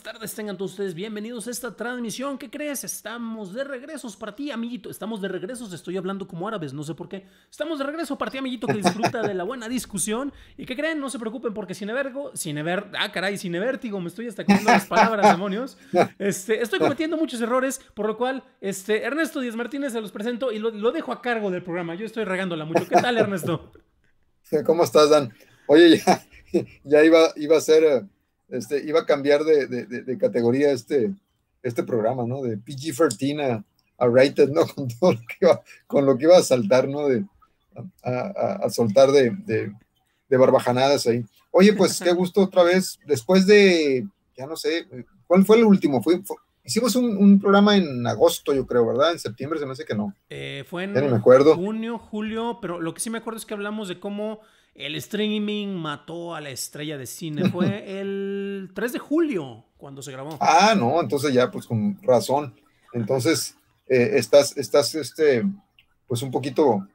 tardes tengan todos ustedes. Bienvenidos a esta transmisión. ¿Qué crees? Estamos de regresos para ti, amiguito. Estamos de regresos. Estoy hablando como árabes, no sé por qué. Estamos de regreso para ti, amiguito, que disfruta de la buena discusión. ¿Y qué creen? No se preocupen porque sin evergo, sin ever, ah, caray, sin evertigo, me estoy hasta comiendo las palabras, demonios. Este, estoy cometiendo muchos errores, por lo cual, este, Ernesto Díaz Martínez se los presento y lo, dejo a cargo del programa. Yo estoy regándola mucho. ¿Qué tal, Ernesto? ¿Cómo estás, Dan? Oye, ya, ya iba, iba a ser eh, este, iba a cambiar de, categoría este, este programa, ¿no? De PG-13 a, Rated, ¿no? Con, todo lo que iba, con lo que iba a saltar, ¿no? De, a, soltar de, barbajanadas ahí. Oye, pues qué gusto otra vez. Después de, ya no sé, ¿cuál fue el último? hicimos un, programa en agosto, yo creo, ¿verdad? En septiembre se me hace que no. Eh, fue en junio, julio, pero lo que sí me acuerdo es que hablamos de cómo el streaming mató a la estrella de cine. Fue el 3 de julio cuando se grabó. Ah, no, entonces ya, pues con razón. Entonces, eh, estás, estás, este, pues un poquito,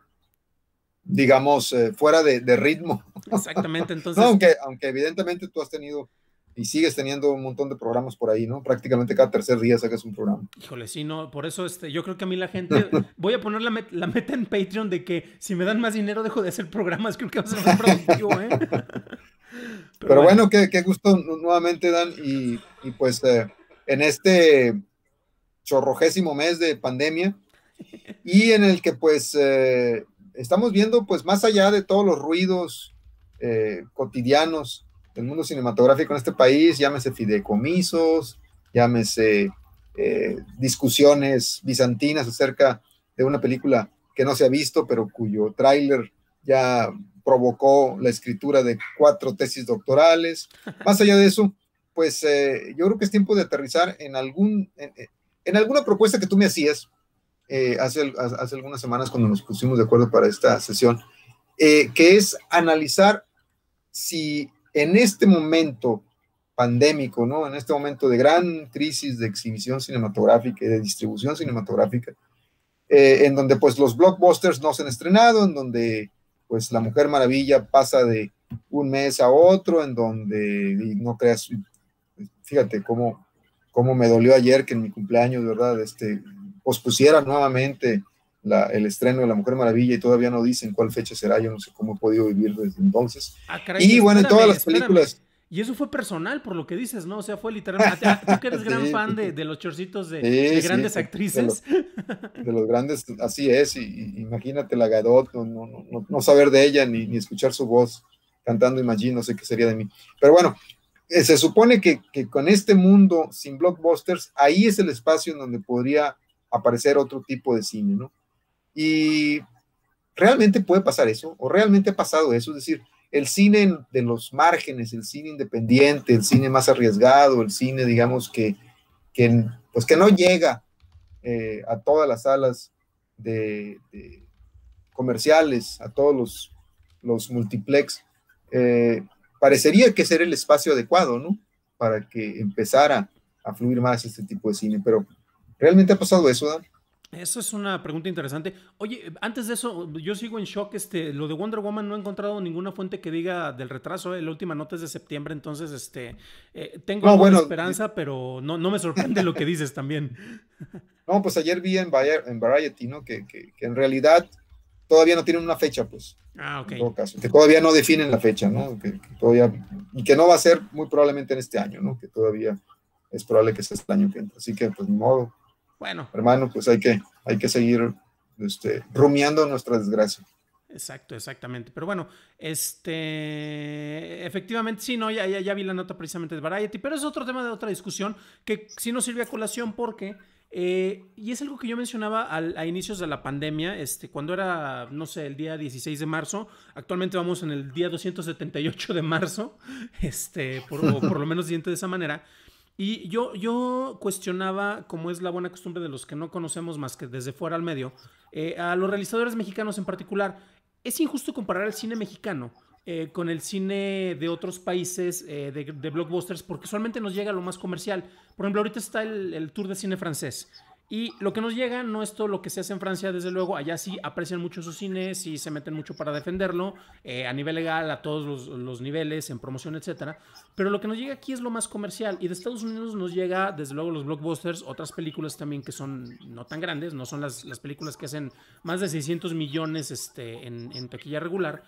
digamos, eh, fuera de, ritmo. Exactamente, entonces. aunque, aunque evidentemente tú has tenido y sigues teniendo un montón de programas por ahí, ¿no? Prácticamente cada tercer día sacas un programa. Híjole, sí, no, por eso este, yo creo que a mí la gente, voy a poner la, meta en Patreon de que si me dan más dinero dejo de hacer programas, creo que va a ser más productivo, ¿eh? Pero, bueno, qué, gusto nuevamente, Dan, y, pues eh, en este chorrojésimo mes de pandemia y en el que pues eh, estamos viendo pues más allá de todos los ruidos eh, cotidianos, el mundo cinematográfico en este país, llámese fideicomisos, llámese eh, discusiones bizantinas acerca de una película que no se ha visto, pero cuyo tráiler ya provocó la escritura de cuatro tesis doctorales. Más allá de eso, pues eh, yo creo que es tiempo de aterrizar en, algún, en, alguna propuesta que tú me hacías eh, hace, hace, algunas semanas cuando nos pusimos de acuerdo para esta sesión, que es analizar si en este momento pandémico, ¿no? En este momento de gran crisis de exhibición cinematográfica y de distribución cinematográfica, eh, en donde pues los blockbusters no se han estrenado, en donde pues La Mujer Maravilla pasa de un mes a otro, en donde no creas, fíjate cómo, cómo me dolió ayer que en mi cumpleaños, de ¿verdad? Este, nuevamente el estreno de La Mujer Maravilla y todavía no dicen cuál fecha será, yo no sé cómo he podido vivir desde entonces. Ah, y bueno, en todas las películas... Y eso fue personal, por lo que dices, ¿no? O sea, fue literalmente. Ah, tú que eres gran fan de, los chorcitos de, grandes actrices. De los, grandes, así es. Y, imagínate la Gadot, no, no, no, saber de ella ni, escuchar su voz cantando Imagine, no sé qué sería de mí. Pero bueno, eh, se supone que, con este mundo sin blockbusters, ahí es el espacio en donde podría aparecer otro tipo de cine, ¿no? Y realmente puede pasar eso, o realmente ha pasado eso, es decir, el cine de los márgenes, el cine independiente, el cine más arriesgado, el cine, digamos, que, que pues, no llega eh, a todas las salas de, comerciales, a todos los, multiplex, eh, parecería que ser el espacio adecuado, ¿no? Para que empezara a fluir más este tipo de cine, pero realmente ha pasado eso, dan eso es una pregunta interesante. Oye, antes de eso, yo sigo en shock. Este, lo de Wonder Woman no he encontrado ninguna fuente que diga del retraso. Eh, la última nota es de septiembre, entonces este, eh, tengo buena esperanza, eh, pero no, no me sorprende lo que dices también. No, pues ayer vi en, en Variety, ¿no? Que, en realidad todavía no tienen una fecha, pues. Ah, ok. que todavía no definen la fecha, ¿no? Que, todavía, y que no va a ser muy probablemente en este año, ¿no? Que todavía es probable que sea este año que entra. Así que, pues, modo. Bueno. Hermano, pues hay que, hay que seguir este, rumiando nuestra desgracia. Exacto, exactamente. Pero bueno, este, efectivamente, sí, no, ya, ya, vi la nota precisamente de Variety, pero es otro tema de otra discusión que sí nos sirve a colación porque, eh, y es algo que yo mencionaba al, a inicios de la pandemia, este, cuando era, no sé, el día 16 de marzo, actualmente vamos en el día 278 de marzo, este, por, por lo menos diente de esa manera. Y yo, yo cuestionaba, como es la buena costumbre de los que no conocemos más que desde fuera al medio, eh, a los realizadores mexicanos en particular. Es injusto comparar el cine mexicano eh, con el cine de otros países eh, de, blockbusters porque solamente nos llega lo más comercial. Por ejemplo, ahorita está el, el tour de cine francés. Y lo que nos llega no es todo lo que se hace en Francia, desde luego. Allá sí aprecian mucho su cine, y se meten mucho para defenderlo, eh, a nivel legal, a todos los, niveles, en promoción, etcétera Pero lo que nos llega aquí es lo más comercial. Y de Estados Unidos nos llega, desde luego, los blockbusters, otras películas también que son no tan grandes, no son las, las películas que hacen más de 600 millones este, en, en taquilla regular.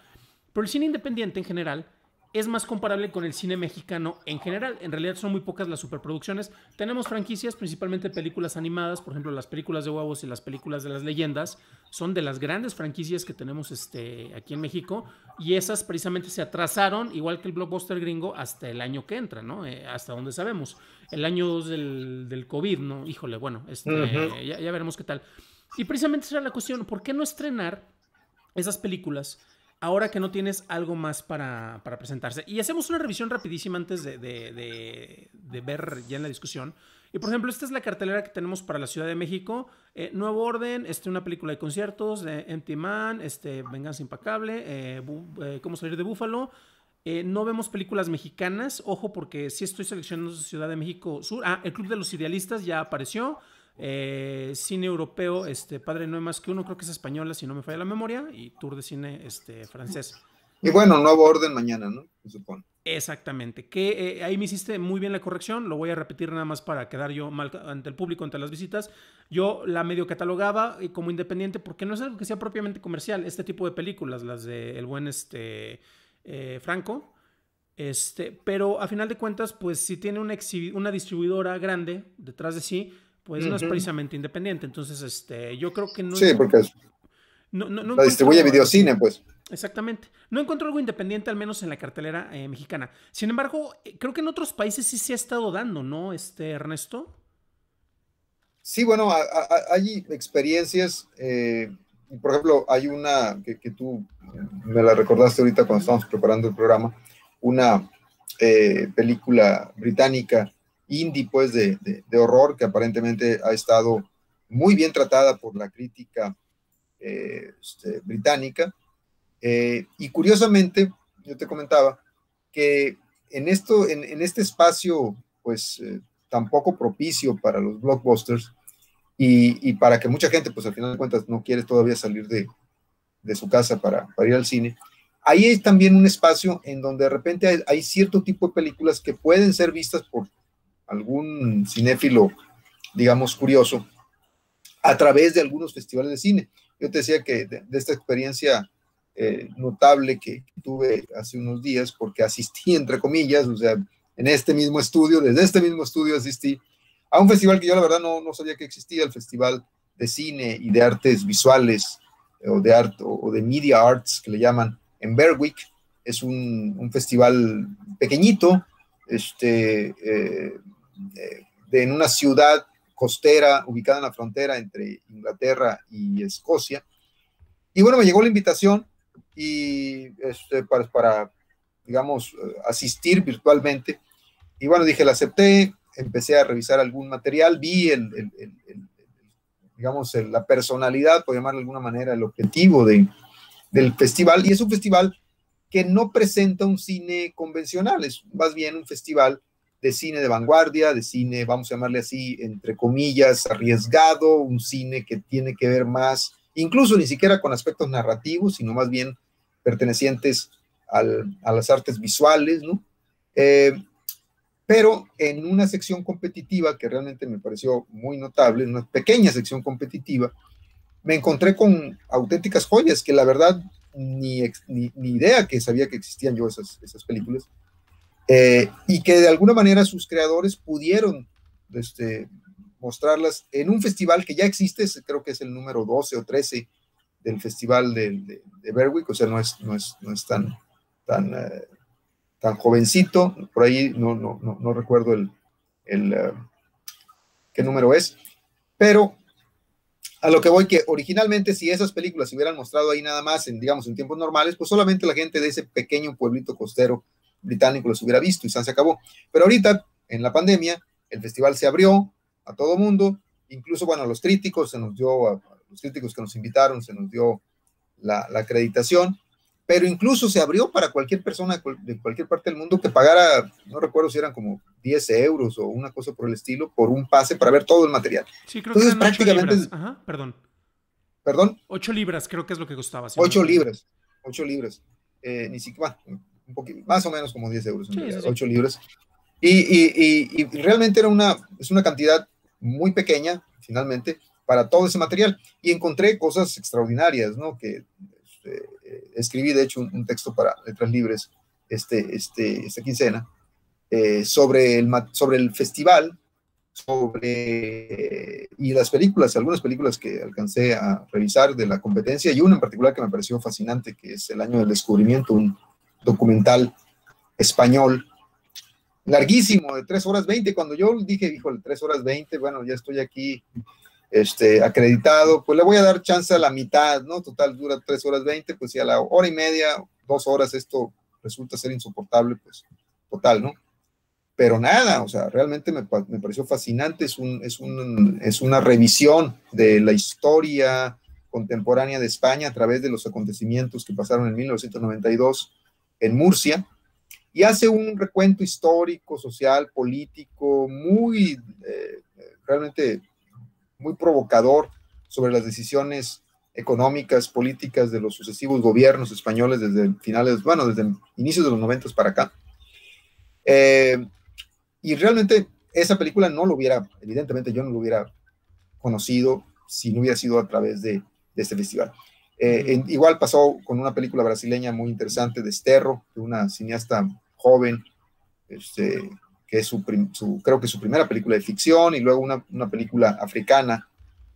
Pero el cine independiente en general es más comparable con el cine mexicano en general. En realidad son muy pocas las superproducciones. Tenemos franquicias, principalmente películas animadas, por ejemplo, las películas de huevos y las películas de las leyendas son de las grandes franquicias que tenemos este, aquí en México y esas precisamente se atrasaron, igual que el blockbuster gringo, hasta el año que entra, ¿no? Eh, hasta donde sabemos. El año 2 del, COVID, ¿no? Híjole, bueno, este, ya, ya veremos qué tal. Y precisamente será la cuestión, ¿por qué no estrenar esas películas? ahora que no tienes algo más para, presentarse. Y hacemos una revisión rapidísima antes de, ver ya en la discusión. Y por ejemplo, esta es la cartelera que tenemos para la Ciudad de México. Eh, Nuevo Orden, este, una película de conciertos de Empty Man, este, Venganza Impacable, eh, eh, Cómo salir de Búfalo. no vemos películas mexicanas, ojo porque si estoy seleccionando Ciudad de México Sur. Ah, El Club de los Idealistas ya apareció. Eh, cine europeo, este, Padre No es más que uno, creo que es española, si no me falla la memoria, y tour de cine este, francés. Y bueno, nuevo orden mañana, ¿no? Se Exactamente. Que eh, ahí me hiciste muy bien la corrección. Lo voy a repetir nada más para quedar yo mal ante el público, ante las visitas. Yo la medio catalogaba como independiente porque no es algo que sea propiamente comercial. Este tipo de películas, las de el buen este, eh, Franco. Este, pero a final de cuentas, pues si tiene una, una distribuidora grande detrás de sí, pues no es precisamente independiente. Entonces, este, yo creo que no. Sí, porque es, no, no, la distribuye videocine, pues. Exactamente. No encuentro algo independiente, al menos en la cartelera eh, mexicana. Sin embargo, eh, creo que en otros países sí se ha estado dando, ¿no, este, Ernesto? Sí, bueno, hay experiencias. Eh, por ejemplo, hay una que, tú me la recordaste ahorita cuando estábamos preparando el programa, una película británica indie, pues, de, horror, que aparentemente ha estado muy bien tratada por la crítica eh, este, británica. Eh, y curiosamente, yo te comentaba que en, esto, en, este espacio, pues, eh, tampoco propicio para los blockbusters y, y, para que mucha gente, pues, al final de cuentas, no quiere todavía salir de, de su casa para, ir al cine, ahí es también un espacio en donde de repente hay, cierto tipo de películas que pueden ser vistas por algún cinéfilo, digamos, curioso, a través de algunos festivales de cine. Yo te decía que de, esta experiencia eh, notable que tuve hace unos días, porque asistí, entre comillas, o sea, en este mismo estudio, desde este mismo estudio asistí a un festival que yo la verdad no, no sabía que existía, el Festival de Cine y de Artes Visuales, o de, art, o de Media Arts, que le llaman, en Berwick. Es un, festival pequeñito, este, eh, de, en una ciudad costera ubicada en la frontera entre Inglaterra y Escocia. Y bueno, me llegó la invitación y este, para, digamos, asistir virtualmente. Y bueno, dije, la acepté, empecé a revisar algún material, vi el, digamos, la personalidad, por llamar de alguna manera, el objetivo de, del festival. Y es un festival que no presenta un cine convencional, es más bien un festival de cine de vanguardia, de cine, vamos a llamarle así, entre comillas, arriesgado, un cine que tiene que ver más, incluso ni siquiera con aspectos narrativos, sino más bien pertenecientes a las artes visuales, ¿no? Eh, pero en una sección competitiva que realmente me pareció muy notable, en una pequeña sección competitiva, me encontré con auténticas joyas que la verdad ni, ni, ni idea que sabía que existían yo esas, esas películas eh, y que de alguna manera sus creadores pudieron este, mostrarlas en un festival que ya existe, creo que es el número 12 o 13 del festival de, Berwick, o sea, no es, no es, tan, eh, tan, jovencito, por ahí no, no, no, recuerdo el, eh, qué número es, pero a lo que voy que originalmente si esas películas se hubieran mostrado ahí nada más en, digamos, en tiempos normales, pues solamente la gente de ese pequeño pueblito costero británico los hubiera visto y se acabó. Pero ahorita, en la pandemia, el festival se abrió a todo mundo, incluso, bueno, a los críticos, se nos dio, a, los críticos que nos invitaron, se nos dio la, la, acreditación, pero incluso se abrió para cualquier persona de cualquier parte del mundo que pagara, no recuerdo si eran como 10 euros o una cosa por el estilo, por un pase para ver todo el material. Sí, creo Entonces, prácticamente... Ajá, perdón. ¿Perdón? ocho libras, creo que es lo que costaba. Ocho libras, ocho libras. Eh, ni siquiera, más o menos como 10 euros, 8 libras. Y, realmente era una, es una cantidad muy pequeña, finalmente, para todo ese material. Y encontré cosas extraordinarias, ¿no? Que este, eh, escribí, de hecho, un, texto para Letras Libres este, este, esta quincena eh, sobre, el, sobre el festival sobre y las películas, algunas películas que alcancé a revisar de la competencia y una en particular que me pareció fascinante, que es El Año del Descubrimiento, un, documental español, larguísimo, de 3 horas 20. Cuando yo dije, dijo, 3 horas 20, bueno, ya estoy aquí este, acreditado, pues le voy a dar chance a la mitad, ¿no? Total, dura 3 horas 20, pues si a la hora y media, dos horas, esto resulta ser insoportable, pues total, ¿no? Pero nada, o sea, realmente me, me pareció fascinante, es, un, es, un, es una revisión de la historia contemporánea de España a través de los acontecimientos que pasaron en 1992 en Murcia, y hace un recuento histórico, social, político, muy, eh, realmente muy provocador sobre las decisiones económicas, políticas de los sucesivos gobiernos españoles desde finales, bueno, desde inicios de los noventas para acá. Eh, y realmente esa película no lo hubiera, evidentemente yo no lo hubiera conocido si no hubiera sido a través de este festival. Eh, igual pasó con una película brasileña muy interesante de Esterro, de una cineasta joven, este, que es su, creo que su primera película de ficción, y luego una, una película africana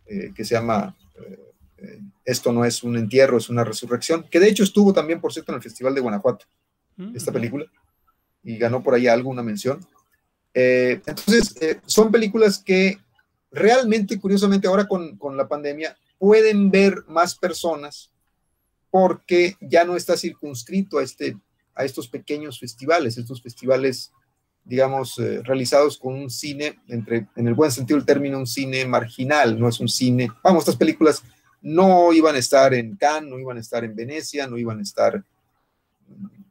eh, que se llama eh, Esto no es un entierro, es una resurrección, que de hecho estuvo también, por cierto, en el Festival de Guanajuato, mm, esta película, y ganó por ahí algo, una mención. entonces, son películas que realmente, curiosamente, ahora con, con la pandemia, pueden ver más personas porque ya no está circunscrito a, este, a estos pequeños festivales, estos festivales, digamos, eh, realizados con un cine, entre, en el buen sentido del término, un cine marginal, no es un cine. Vamos, estas películas no iban a estar en Cannes, no iban a estar en Venecia, no iban a estar,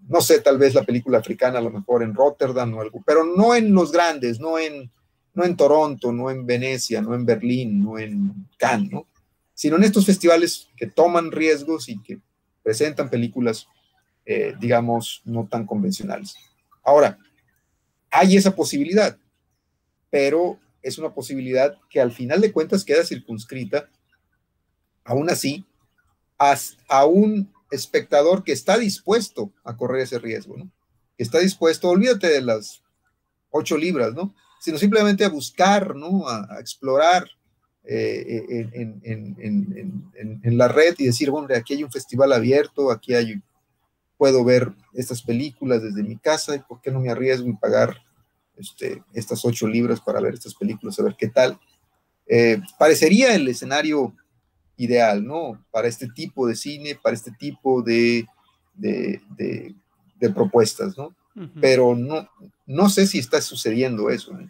no sé, tal vez la película africana, a lo mejor en Rotterdam o algo, pero no en los grandes, no en, no en Toronto, no en Venecia, no en Berlín, no en Cannes, ¿no? sino en estos festivales que toman riesgos y que presentan películas, eh, digamos, no tan convencionales. Ahora, hay esa posibilidad, pero es una posibilidad que al final de cuentas queda circunscrita, aún así, a un espectador que está dispuesto a correr ese riesgo, ¿no? Que está dispuesto, olvídate de las ocho libras, ¿no? Sino simplemente a buscar, ¿no? a explorar eh, en, en, la red y decir, hombre, aquí hay un festival abierto, aquí hay, puedo ver estas películas desde mi casa, por qué no me arriesgo y pagar este, estas ocho libras para ver estas películas, a ver qué tal? Eh, parecería el escenario ideal, ¿no? Para este tipo de cine, para este tipo de, de, propuestas, ¿no? Pero no, no sé si está sucediendo eso. ¿no?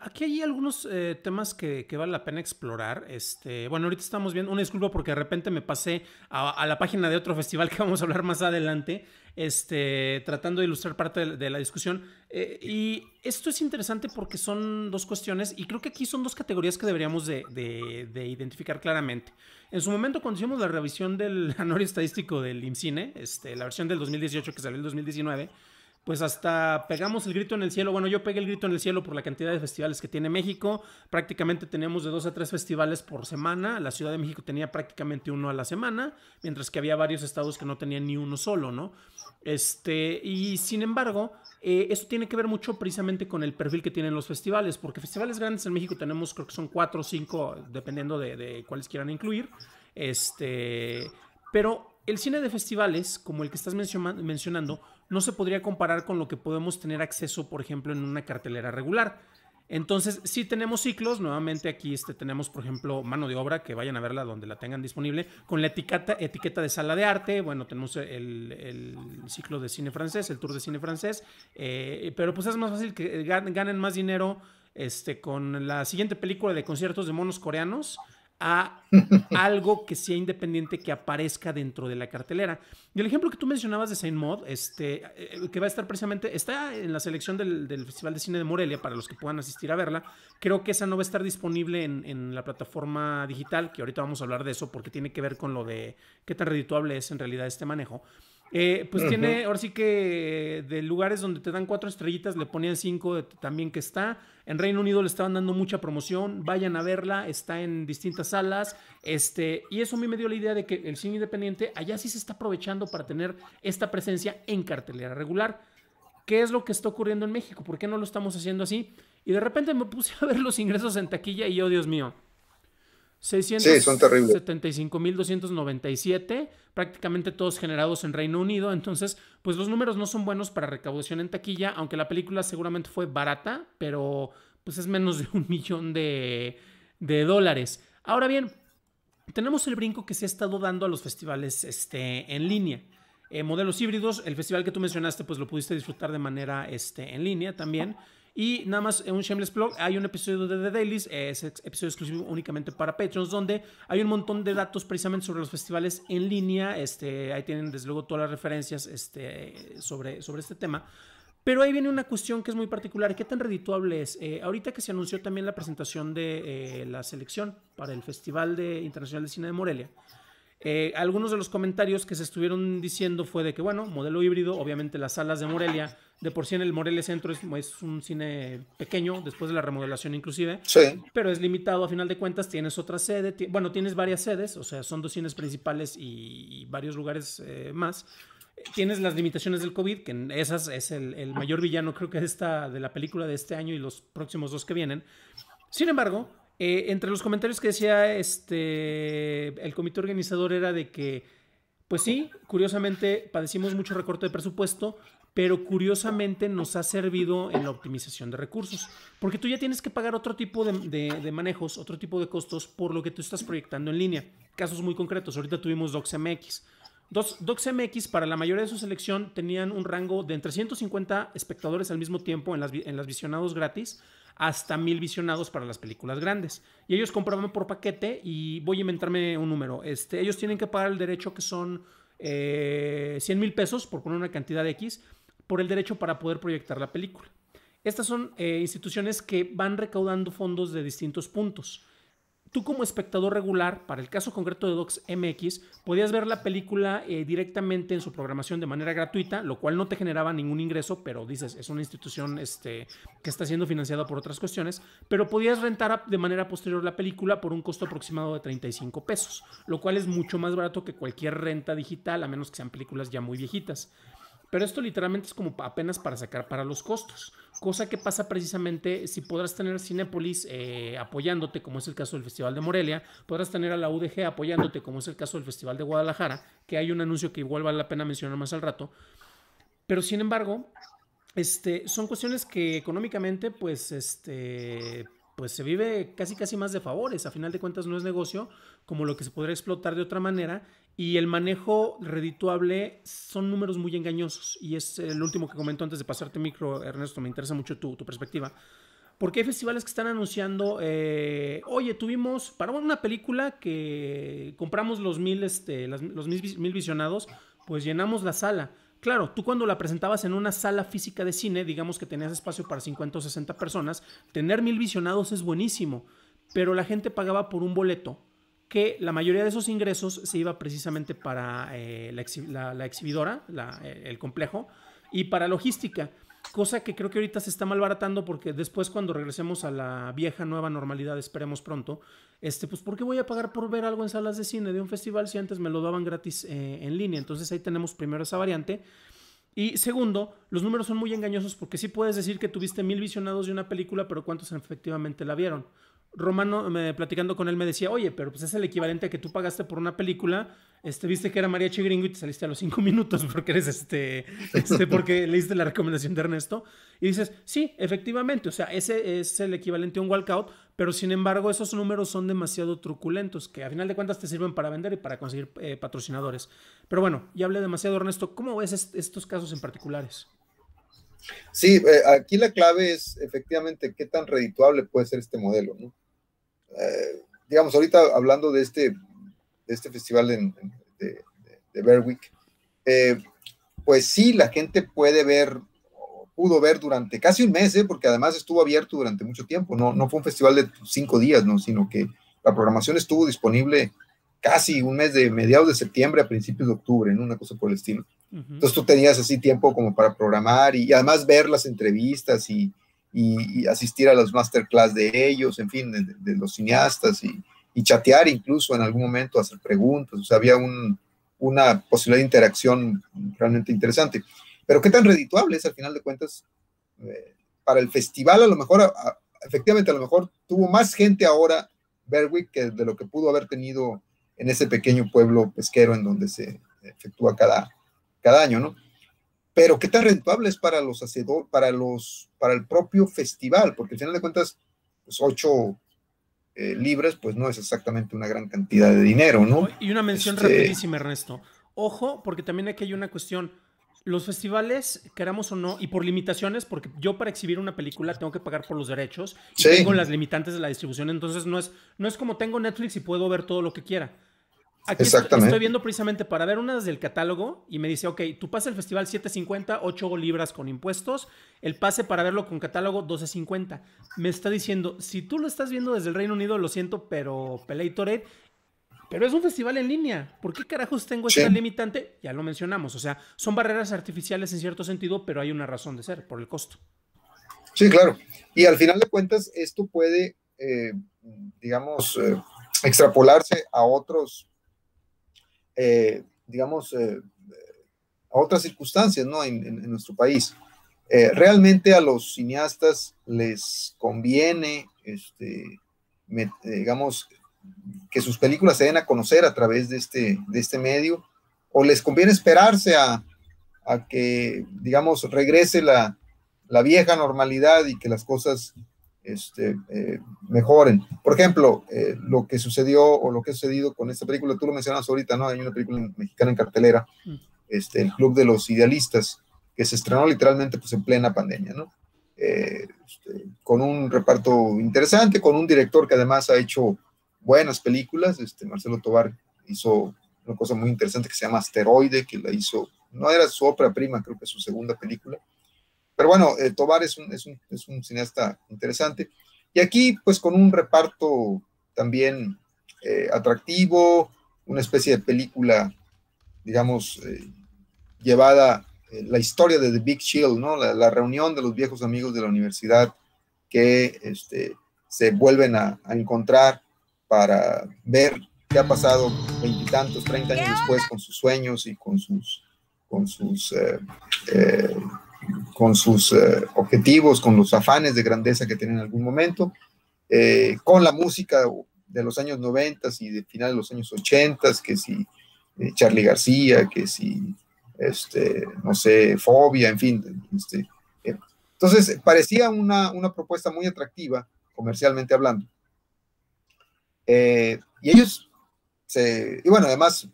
aquí hay algunos eh, temas que, vale la pena explorar. Este, bueno, ahorita estamos viendo, una disculpa porque de repente me pasé a, la página de otro festival que vamos a hablar más adelante, este, tratando de ilustrar parte de, la discusión. Eh, y esto es interesante porque son dos cuestiones y creo que aquí son dos categorías que deberíamos de, identificar claramente. En su momento, cuando hicimos la revisión del anuario estadístico del IMCINE, este, la versión del 2018 que salió en 2019, pues hasta pegamos el grito en el cielo. Bueno, yo pegué el grito en el cielo por la cantidad de festivales que tiene México. Prácticamente tenemos de dos a tres festivales por semana. La Ciudad de México tenía prácticamente uno a la semana, mientras que había varios estados que no tenían ni uno solo, ¿no? Este, y sin embargo, eh, eso tiene que ver mucho precisamente con el perfil que tienen los festivales, porque festivales grandes en México tenemos, creo que son cuatro o cinco, dependiendo de, de cuáles quieran incluir. Este, pero el cine de festivales, como el que estás mencionando, no se podría comparar con lo que podemos tener acceso, por ejemplo, en una cartelera regular. Entonces, sí tenemos ciclos, nuevamente aquí este, tenemos, por ejemplo, mano de obra, que vayan a verla donde la tengan disponible, con la etiqueta, etiqueta de sala de arte, bueno, tenemos el, ciclo de cine francés, el tour de cine francés, eh, pero pues es más fácil que ganen más dinero este, con la siguiente película de conciertos de monos coreanos a algo que sea independiente que aparezca dentro de la cartelera. Y el ejemplo que tú mencionabas de Saint Mod, este, que va a estar precisamente, está en la selección del, Festival de Cine de Morelia, para los que puedan asistir a verla. Creo que esa no va a estar disponible en, en, la plataforma digital, que ahorita vamos a hablar de eso porque tiene que ver con lo de qué tan redituable es en realidad este manejo. Eh, pues tiene, ahora sí que de lugares donde te dan cuatro estrellitas, le ponían cinco también que está. En Reino Unido le estaban dando mucha promoción, vayan a verla, está en distintas salas. Este, y eso a mí me dio la idea de que el cine independiente allá sí se está aprovechando para tener esta presencia en cartelera regular. ¿Qué es lo que está ocurriendo en México? ¿Por qué no lo estamos haciendo así? Y de repente me puse a ver los ingresos en taquilla y yo, oh, Dios mío, 675.297, siete prácticamente todos generados en Reino Unido. Entonces, pues los números no son buenos para recaudación en taquilla, aunque la película seguramente fue barata, pero pues es menos de un millón de, dólares. Ahora bien, tenemos el brinco que se ha estado dando a los festivales este, en línea. Eh, modelos híbridos, el festival que tú mencionaste, pues lo pudiste disfrutar de manera este, en línea también. Y nada más en un shameless plug, hay un episodio de The Dailies, es episodio exclusivo únicamente para Patreons, donde hay un montón de datos precisamente sobre los festivales en línea. Este, ahí tienen desde luego todas las referencias este, sobre, sobre este tema. Pero ahí viene una cuestión que es muy particular. ¿Qué tan redituable es? Eh, ahorita que se anunció también la presentación de eh, la selección para el Festival de Internacional de Cine de Morelia, eh, algunos de los comentarios que se estuvieron diciendo fue de que, bueno, modelo híbrido, obviamente las salas de Morelia, de por sí en el Morelia Centro es, es un cine pequeño, después de la remodelación inclusive, pero es limitado a final de cuentas, tienes otra sede, bueno, tienes varias sedes, o sea, son dos cines principales y, varios lugares eh, más. Tienes las limitaciones del COVID, que esas es el, mayor villano creo que esta, de la película de este año y los próximos dos que vienen. Sin embargo, eh, entre los comentarios que decía este, el comité organizador era de que, pues sí, curiosamente padecimos mucho recorte de presupuesto, pero curiosamente nos ha servido en la optimización de recursos, porque tú ya tienes que pagar otro tipo de, manejos, otro tipo de costos por lo que tú estás proyectando en línea. Casos muy concretos, ahorita tuvimos Docs MX, para la mayoría de su selección tenían un rango de entre 150 espectadores al mismo tiempo en las visionados gratis hasta mil visionados para las películas grandes. Y ellos compraban por paquete y voy a inventarme un número. Este, ellos tienen que pagar el derecho que son 100 eh, mil pesos, por poner una cantidad de X, por el derecho para poder proyectar la película. Estas son eh, instituciones que van recaudando fondos de distintos puntos tú como espectador regular, para el caso concreto de Docs MX, podías ver la película eh, directamente en su programación de manera gratuita, lo cual no te generaba ningún ingreso, pero dices, es una institución este, que está siendo financiada por otras cuestiones, pero podías rentar de manera posterior la película por un costo aproximado de 35 pesos, lo cual es mucho más barato que cualquier renta digital, a menos que sean películas ya muy viejitas. Pero esto literalmente es como apenas para sacar para los costos. Cosa que pasa precisamente si podrás tener Cinépolis eh, apoyándote, como es el caso del Festival de Morelia, podrás tener a la UDG apoyándote, como es el caso del Festival de Guadalajara, que hay un anuncio que igual vale la pena mencionar más al rato. Pero sin embargo, este, son cuestiones que económicamente, pues, este, pues se vive casi casi más de favores. A final de cuentas no es negocio, como lo que se podría explotar de otra manera. Y el manejo redituable son números muy engañosos. Y es el último que comento antes de pasarte micro, Ernesto. Me interesa mucho tu, perspectiva. Porque hay festivales que están anunciando, eh, oye, tuvimos para una película que compramos los mil, este, los mil, mil visionados, pues llenamos la sala. Claro, tú cuando la presentabas en una sala física de cine, digamos que tenías espacio para 50 o 60 personas, tener mil visionados es buenísimo, pero la gente pagaba por un boleto que la mayoría de esos ingresos se iba precisamente para eh, la, exhibidora, eh, el complejo, y para logística, cosa que creo que ahorita se está malbaratando porque después cuando regresemos a la vieja nueva normalidad, esperemos pronto, este, pues ¿por qué voy a pagar por ver algo en salas de cine de un festival si antes me lo daban gratis eh, en línea? Entonces ahí tenemos primero esa variante. Y segundo, los números son muy engañosos porque sí puedes decir que tuviste mil visionados de una película, pero ¿cuántos efectivamente la vieron? Romano, platicando con él, me decía, oye, pero pues es el equivalente a que tú pagaste por una película, este, viste que era María Gringo y te saliste a los cinco minutos porque eres este, este porque leíste la recomendación de Ernesto. Y dices, sí, efectivamente, o sea, ese es el equivalente a un walkout, pero sin embargo esos números son demasiado truculentos, que a final de cuentas te sirven para vender y para conseguir eh, patrocinadores. Pero bueno, ya hablé demasiado, Ernesto, ¿cómo ves estos casos en particulares? Sí, eh, aquí la clave es efectivamente qué tan redituable puede ser este modelo, ¿no? Eh, digamos, ahorita hablando de este, este festival de, Berwick, eh, pues sí, la gente puede ver, pudo ver durante casi un mes, porque además estuvo abierto durante mucho tiempo, no, no fue un festival de cinco días, ¿no? Sino que la programación estuvo disponible casi un mes de mediados de septiembre a principios de octubre, en una cosa por el estilo. Entonces tú tenías así tiempo como para programar y, además ver las entrevistas y, y, asistir a las masterclass de ellos, en fin, de, los cineastas y, chatear incluso en algún momento, hacer preguntas. O sea, había una posibilidad de interacción realmente interesante. Pero qué tan redituable es al final de cuentas eh, para el festival, a lo mejor, efectivamente, a lo mejor tuvo más gente ahora Berwick que de lo que pudo haber tenido en ese pequeño pueblo pesquero en donde se efectúa cada, cada año, ¿no? Pero qué tan rentable es para los hacedores, para los, para el propio festival, porque al final de cuentas, pues ocho eh, libres, pues no es exactamente una gran cantidad de dinero, ¿no? Y una mención este rapidísima, Ernesto. Ojo, porque también aquí hay una cuestión. Los festivales, queramos o no, y por limitaciones, porque yo para exhibir una película tengo que pagar por los derechos tengo las limitantes de la distribución, entonces no es, no es como tengo Netflix y puedo ver todo lo que quiera. Aquí Estoy viendo precisamente para ver unas del catálogo y me dice, ok, tú pase el festival 750, 8 libras con impuestos, el pase para verlo con catálogo 1250. Me está diciendo, si tú lo estás viendo desde el Reino Unido, lo siento, pero Pelatorade, pero es un festival en línea. ¿Por qué carajos tengo este esta limitante? Ya lo mencionamos, o sea, son barreras artificiales en cierto sentido, pero hay una razón de ser, por el costo. Sí, claro. Y al final de cuentas, esto puede, eh, digamos, eh, extrapolarse a otros eh, digamos, eh, eh, a otras circunstancias, ¿no? En, nuestro país. realmente a los cineastas les conviene, este, digamos, que sus películas se den a conocer a través de este, de este medio, o les conviene esperarse a, que, digamos, regrese la, la, vieja normalidad y que las cosas este, eh, mejoren. Por ejemplo, eh, lo que sucedió o lo que ha sucedido con esta película, tú lo mencionabas ahorita, ¿no? Hay una película mexicana en cartelera, mm. este, El Club de los Idealistas, que se estrenó literalmente pues, en plena pandemia, ¿no? Eh, este, con un reparto interesante, con un director que además ha hecho buenas películas, este, Marcelo Tobar hizo una cosa muy interesante que se llama Asteroide, que la hizo, no era su obra prima, creo que su segunda película, pero bueno, eh, Tobar es un, cineasta interesante. Y aquí, pues con un reparto también eh, atractivo, una especie de película, digamos, eh, llevada la historia de The Big Chill, ¿no? La, reunión de los viejos amigos de la universidad que este, se vuelven a, encontrar para ver qué ha pasado veintitantos, treinta años después con sus sueños y con sus, con sus con sus eh, objetivos, con los afanes de grandeza que tienen en algún momento, eh, con la música de los años 90 y de finales de los años 80, que si eh, Charlie García, que si, este, no sé, Fobia, en fin. Este, entonces, parecía una, una, propuesta muy atractiva, comercialmente hablando. y ellos, se, y bueno, además,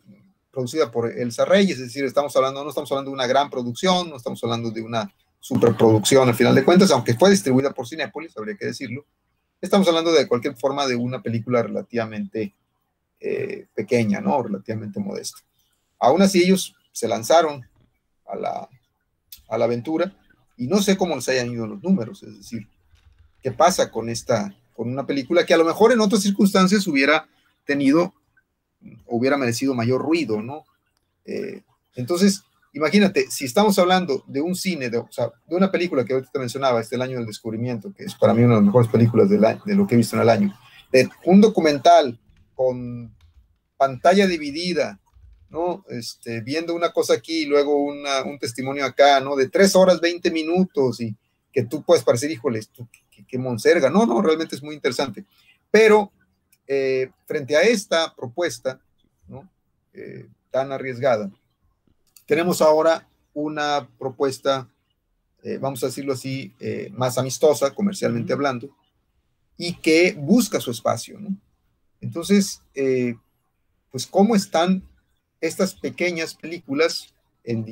producida por Elsa Reyes, es decir, estamos hablando, no estamos hablando de una gran producción, no estamos hablando de una superproducción al final de cuentas, aunque fue distribuida por Cinepolis, habría que decirlo, estamos hablando de cualquier forma de una película relativamente eh, pequeña, ¿no? Relativamente modesta. Aún así ellos se lanzaron a la, a la aventura y no sé cómo les hayan ido los números, es decir, qué pasa con esta, con una película que a lo mejor en otras circunstancias hubiera tenido hubiera merecido mayor ruido, ¿no? Eh, entonces, imagínate, si estamos hablando de un cine, de, o sea, de una película que ahorita te mencionaba, este El Año del Descubrimiento, que es para mí una de las mejores películas de lo que he visto en el año, de un documental con pantalla dividida, ¿no? Este, viendo una cosa aquí y luego un testimonio acá, ¿no? De tres horas, 20 minutos y que tú puedes parecer, híjoles, qué monserga. No, no, realmente es muy interesante. Pero eh, frente a esta propuesta eh, tan arriesgada, tenemos ahora una propuesta, eh, vamos a decirlo así, más amistosa, comercialmente hablando, y que busca su espacio. Entonces, pues cómo están estas pequeñas películas en,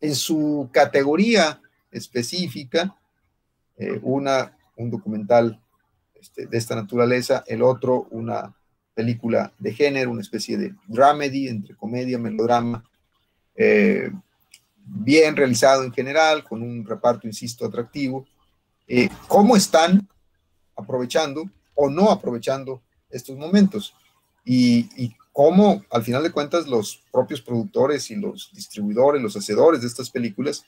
en su categoría específica, una, un documental este, de esta naturaleza, el otro una película de género, una especie de dramedy, entre comedia, melodrama, eh, bien realizado en general, con un reparto, insisto, atractivo. Eh, ¿Cómo están aprovechando o no aprovechando estos momentos? Y, cómo, al final de cuentas, los propios productores y los distribuidores, los hacedores de estas películas,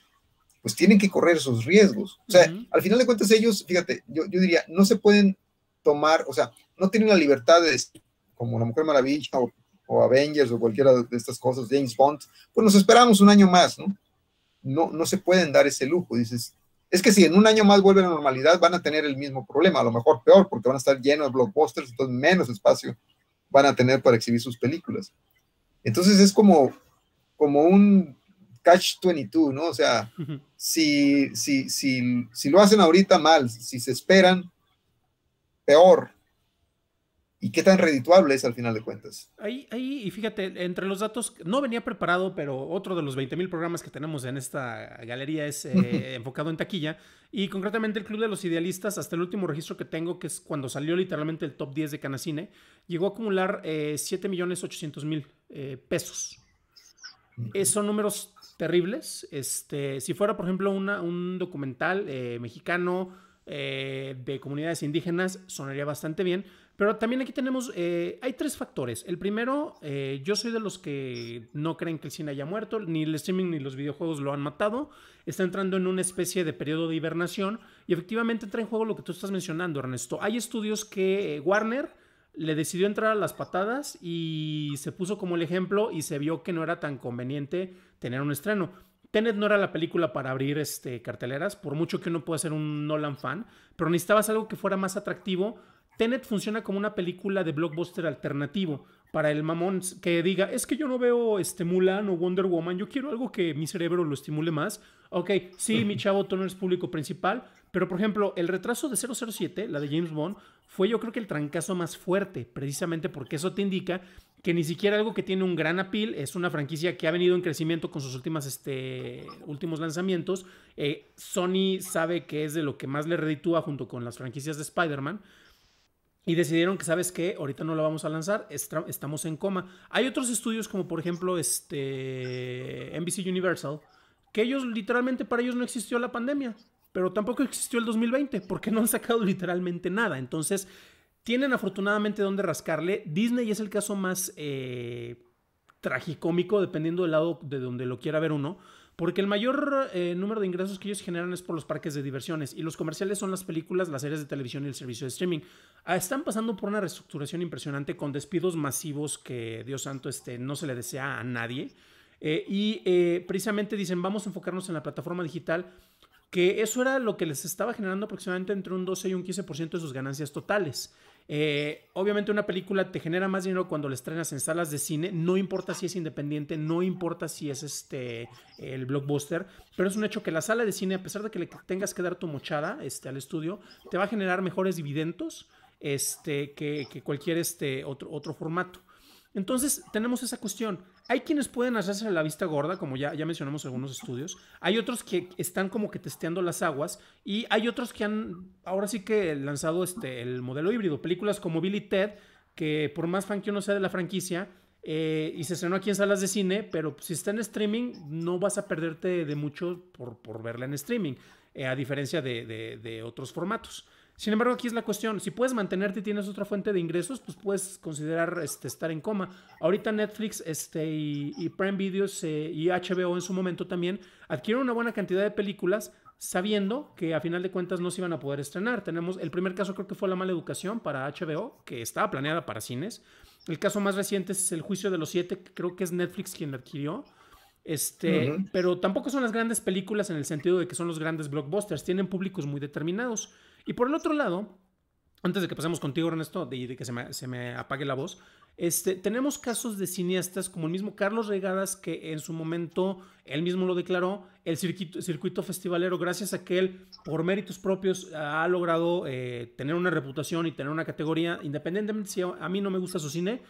pues tienen que correr esos riesgos. O sea, al final de cuentas ellos, fíjate, yo, yo, diría, no se pueden tomar, o sea, no tienen la libertad de como La Mujer Maravilla o, Avengers o cualquiera de estas cosas, James Bond, pues nos esperamos un año más, ¿no? No, no se pueden dar ese lujo, dices. Es que si en un año más vuelve a la normalidad, van a tener el mismo problema, a lo mejor peor, porque van a estar llenos de blockbusters, entonces menos espacio van a tener para exhibir sus películas. Entonces es como, como un catch 22, ¿no? O sea, si, si, si, lo hacen ahorita mal, si se esperan, peor y qué tan redituable es al final de cuentas. Ahí, ahí, y fíjate, entre los datos, no venía preparado, pero otro de los 20 mil programas que tenemos en esta galería es eh, enfocado en taquilla. Y concretamente el Club de los Idealistas, hasta el último registro que tengo, que es cuando salió literalmente el top 10 de Canacine, llegó a acumular 7 eh, millones 800 mil eh, pesos. son números terribles. Este, si fuera, por ejemplo, una, un documental mexicano eh, de comunidades indígenas sonaría bastante bien. Pero también aquí tenemos, eh, hay tres factores. El primero, eh, yo soy de los que no creen que el cine haya muerto, ni el streaming ni los videojuegos lo han matado. Está entrando en una especie de periodo de hibernación y efectivamente entra en juego lo que tú estás mencionando, Ernesto. Hay estudios que Warner le decidió entrar a las patadas y se puso como el ejemplo y se vio que no era tan conveniente tener un estreno. Tenet no era la película para abrir este, carteleras, por mucho que uno pueda ser un Nolan fan, pero necesitabas algo que fuera más atractivo. Tenet funciona como una película de blockbuster alternativo, para el mamón que diga, es que yo no veo este Mulan o Wonder Woman, yo quiero algo que mi cerebro lo estimule más. Ok, sí, mi chavo, tú no eres público principal, pero por ejemplo, el retraso de 007, la de James Bond, fue yo creo que el trancazo más fuerte, precisamente porque eso te indica que ni siquiera algo que tiene un gran apil es una franquicia que ha venido en crecimiento con sus últimas, este, últimos lanzamientos. Eh, Sony sabe que es de lo que más le reditúa junto con las franquicias de Spider-Man. Y decidieron que, ¿sabes qué? Ahorita no la vamos a lanzar, estamos en coma. Hay otros estudios como por ejemplo este NBC Universal, que ellos literalmente para ellos no existió la pandemia, pero tampoco existió el 2020, porque no han sacado literalmente nada. Entonces, tienen afortunadamente donde rascarle. Disney es el caso más eh, tragicómico, dependiendo del lado de donde lo quiera ver uno porque el mayor eh, número de ingresos que ellos generan es por los parques de diversiones y los comerciales son las películas, las series de televisión y el servicio de streaming. Ah, están pasando por una reestructuración impresionante con despidos masivos que Dios santo este, no se le desea a nadie. Eh, y eh, precisamente dicen, vamos a enfocarnos en la plataforma digital, que eso era lo que les estaba generando aproximadamente entre un 12 y un 15% de sus ganancias totales. Eh, obviamente una película te genera más dinero cuando la estrenas en salas de cine, no importa si es independiente, no importa si es este el blockbuster, pero es un hecho que la sala de cine, a pesar de que le tengas que dar tu mochada este, al estudio, te va a generar mejores dividendos este, que, cualquier este, otro, otro formato. Entonces tenemos esa cuestión. Hay quienes pueden hacerse la vista gorda, como ya, ya mencionamos algunos estudios. Hay otros que están como que testeando las aguas. Y hay otros que han, ahora sí que lanzado este, el modelo híbrido. Películas como Billy Ted, que por más fan que uno sea de la franquicia, eh, y se estrenó aquí en salas de cine, pero si está en streaming, no vas a perderte de mucho por, verla en streaming, eh, a diferencia de otros formatos. Sin embargo, aquí es la cuestión. Si puedes mantenerte y tienes otra fuente de ingresos, pues puedes considerar este, estar en coma. Ahorita Netflix este, y, Prime Videos y HBO en su momento también adquirieron una buena cantidad de películas sabiendo que a final de cuentas no se iban a poder estrenar. Tenemos el primer caso creo que fue La mala educación para HBO, que estaba planeada para cines. El caso más reciente es El juicio de los siete, que creo que es Netflix quien adquirió. Este, pero tampoco son las grandes películas en el sentido de que son los grandes blockbusters, tienen públicos muy determinados. Y por el otro lado, antes de que pasemos contigo, Ernesto, y de que se me, apague la voz, este, tenemos casos de cineastas como el mismo Carlos Regadas, que en su momento él mismo lo declaró, el circuito, festivalero, gracias a que él, por méritos propios, ha logrado eh, tener una reputación y tener una categoría, independientemente si a mí no me gusta su cine,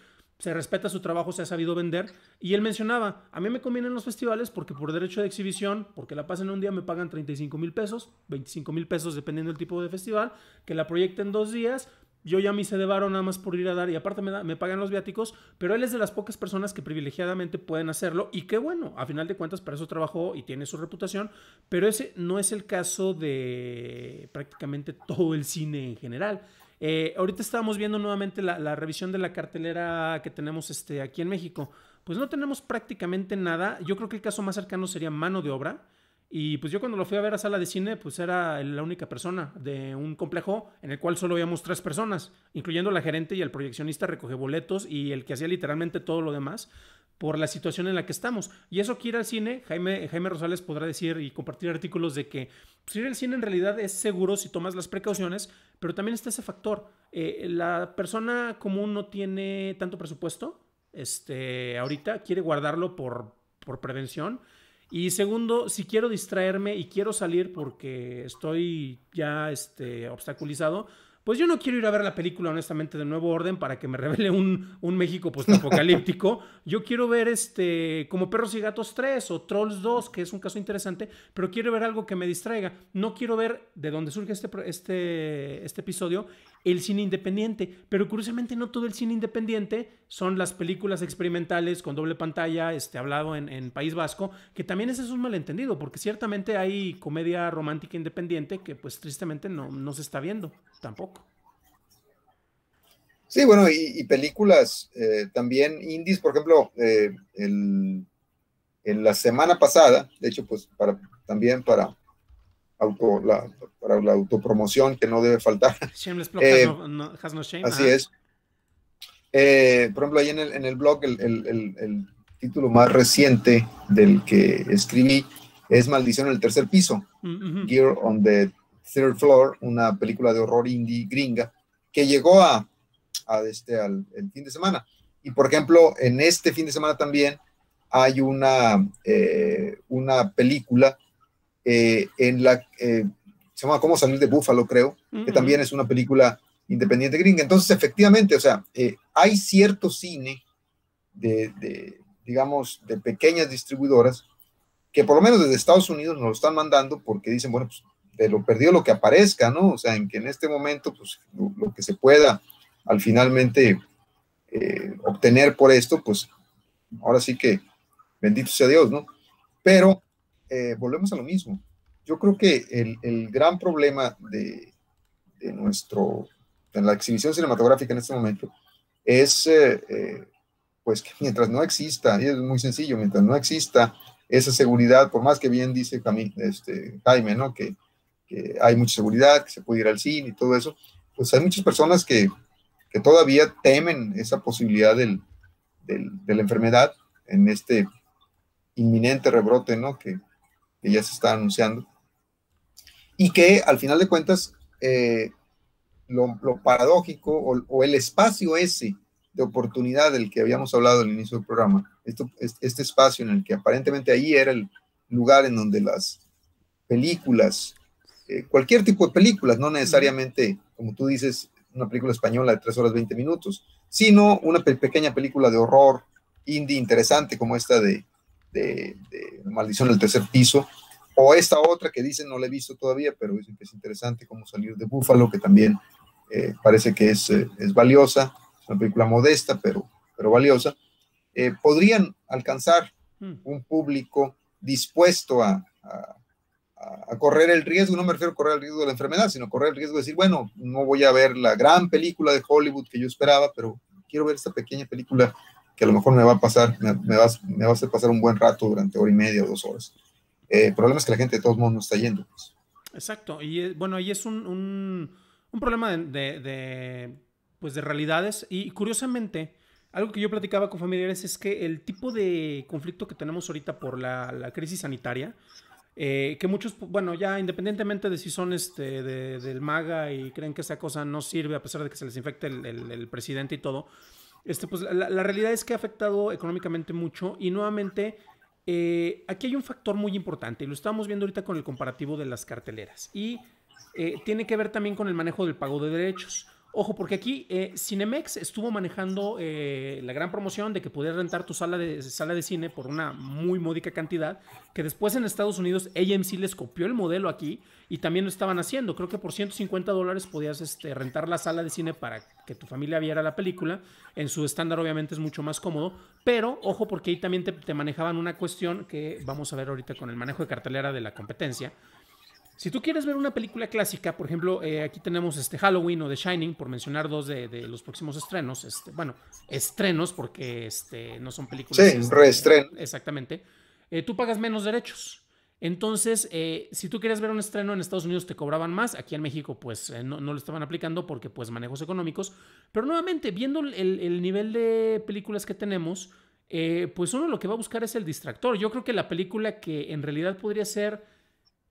se respeta su trabajo, se ha sabido vender. Y él mencionaba, a mí me convienen los festivales porque por derecho de exhibición, porque la pasen un día me pagan 35 mil pesos, 25 mil pesos dependiendo del tipo de festival, que la proyecten dos días, yo ya me hice de varo nada más por ir a dar y aparte me, pagan los viáticos, pero él es de las pocas personas que privilegiadamente pueden hacerlo y qué bueno, a final de cuentas para eso trabajó y tiene su reputación, pero ese no es el caso de prácticamente todo el cine en general. Eh, ahorita estábamos viendo nuevamente la, revisión de la cartelera que tenemos este, aquí en México. Pues no tenemos prácticamente nada. Yo creo que el caso más cercano sería mano de obra. Y pues yo cuando lo fui a ver a sala de cine, pues era la única persona de un complejo en el cual solo habíamos tres personas, incluyendo la gerente y el proyeccionista recoge boletos y el que hacía literalmente todo lo demás por la situación en la que estamos. Y eso que ir al cine, Jaime, Jaime Rosales podrá decir y compartir artículos de que pues, ir al cine en realidad es seguro si tomas las precauciones, pero también está ese factor. Eh, la persona común no tiene tanto presupuesto, este, ahorita quiere guardarlo por, por prevención. Y segundo, si quiero distraerme y quiero salir porque estoy ya este, obstaculizado, pues yo no quiero ir a ver la película, honestamente, de Nuevo Orden para que me revele un, un México postapocalíptico. yo quiero ver este, como Perros y Gatos 3 o Trolls 2, que es un caso interesante, pero quiero ver algo que me distraiga. No quiero ver de dónde surge este, este, este episodio el cine independiente, pero curiosamente no todo el cine independiente son las películas experimentales con doble pantalla, este, hablado en, País Vasco, que también ese es un malentendido, porque ciertamente hay comedia romántica independiente que pues tristemente no, se está viendo tampoco. Sí, bueno, y, películas eh, también indies, por ejemplo, eh, en la semana pasada, de hecho, pues para, también para la, para la autopromoción que no debe faltar. Eh, no, shame, Así es. Eh, por ejemplo, ahí en el, en el blog, el, el, el, título más reciente del que escribí es Maldición en el tercer piso, mm, Gear on the Third Floor, una película de horror indie gringa que llegó a, a este, al el fin de semana. Y por ejemplo, en este fin de semana también hay una, eh, una película eh, en la, eh, se llama Cómo salir de Búfalo, creo, que también es una película independiente gringa. Entonces, efectivamente, o sea, eh, hay cierto cine de, digamos, de pequeñas distribuidoras que por lo menos desde Estados Unidos nos lo están mandando porque dicen, bueno, pues de lo perdido lo que aparezca, ¿no? O sea, en que en este momento, pues lo, que se pueda al finalmente obtener por esto, pues ahora sí que bendito sea Dios, ¿no? Pero eh, volvemos a lo mismo. Yo creo que el, el gran problema de, de, nuestro, en la exhibición cinematográfica en este momento es, eh, eh, pues que mientras no exista, y es muy sencillo, mientras no exista esa seguridad, por más que bien dice Jaime, este, Jaime ¿no? Que, que, hay mucha seguridad, que se puede ir al cine y todo eso, pues hay muchas personas que, que todavía temen esa posibilidad del, del, de la enfermedad en este inminente rebrote, ¿no? Que, que ya se está anunciando, y que al final de cuentas eh, lo, paradójico o, el espacio ese de oportunidad del que habíamos hablado al inicio del programa, esto, este espacio en el que aparentemente ahí era el lugar en donde las películas, eh, cualquier tipo de películas, no necesariamente, como tú dices, una película española de 3 horas 20 minutos, sino una pequeña película de horror indie interesante como esta de de, de Maldición del Tercer Piso, o esta otra que dicen, no la he visto todavía, pero dicen que es interesante, como salir de Búfalo, que también eh, parece que es, eh, es, valiosa, es una película modesta, pero, pero valiosa, eh, podrían alcanzar mm. un público dispuesto a, a, a, correr el riesgo, no me refiero a correr el riesgo de la enfermedad, sino correr el riesgo de decir, bueno, no voy a ver la gran película de Hollywood que yo esperaba, pero quiero ver esta pequeña película que a lo mejor me va a pasar, me, va, a hacer pasar un buen rato durante hora y media o dos horas. Eh, el problema es que la gente de todos modos no está yendo. Pues. Exacto, y bueno, ahí es un, un, problema de, pues de realidades y curiosamente... Algo que yo platicaba con familiares es que el tipo de conflicto que tenemos ahorita por la, crisis sanitaria, eh, que muchos, bueno, ya independientemente de si son este, del MAGA y creen que esa cosa no sirve a pesar de que se les infecte el, el presidente y todo, este, pues la, realidad es que ha afectado económicamente mucho y nuevamente eh, aquí hay un factor muy importante, y lo estamos viendo ahorita con el comparativo de las carteleras, y eh, tiene que ver también con el manejo del pago de derechos. Ojo, porque aquí eh, Cinemex estuvo manejando eh, la gran promoción de que pudieras rentar tu sala de, sala de cine por una muy módica cantidad, que después en Estados Unidos AMC les copió el modelo aquí y también lo estaban haciendo. Creo que por 150 dólares podías este, rentar la sala de cine para que tu familia viera la película. En su estándar obviamente es mucho más cómodo, pero ojo porque ahí también te manejaban una cuestión que vamos a ver ahorita con el manejo de cartelera de la competencia si tú quieres ver una película clásica, por ejemplo, eh, aquí tenemos este Halloween o The Shining, por mencionar dos de, los próximos estrenos. Este, bueno, estrenos porque este, no son películas. Sí, este, Exactamente. Eh, tú pagas menos derechos. Entonces, eh, si tú quieres ver un estreno en Estados Unidos te cobraban más, aquí en México pues no, lo estaban aplicando porque pues manejos económicos, pero nuevamente viendo el, nivel de películas que tenemos, pues uno lo que va a buscar es el distractor. Yo creo que la película que en realidad podría ser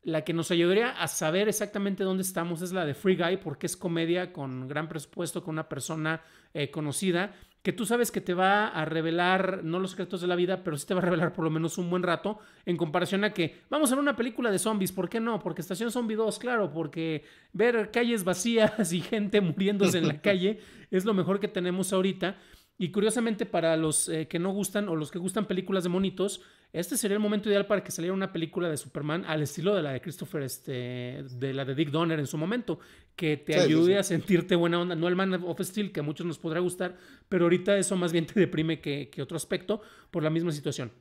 la que nos ayudaría a saber exactamente dónde estamos es la de Free Guy, porque es comedia con gran presupuesto, con una persona eh, conocida, que tú sabes que te va a revelar, no los secretos de la vida, pero sí te va a revelar por lo menos un buen rato, en comparación a que vamos a ver una película de zombies, ¿por qué no? Porque Estación Zombie 2, claro, porque ver calles vacías y gente muriéndose en la calle es lo mejor que tenemos ahorita. Y curiosamente, para los eh, que no gustan o los que gustan películas de monitos, este sería el momento ideal para que saliera una película de Superman al estilo de la de Christopher, este, de la de Dick Donner en su momento, que te ayude a sentirte buena onda. No el Man of Steel, que a muchos nos podrá gustar, pero ahorita eso más bien te deprime que, otro aspecto por la misma situación.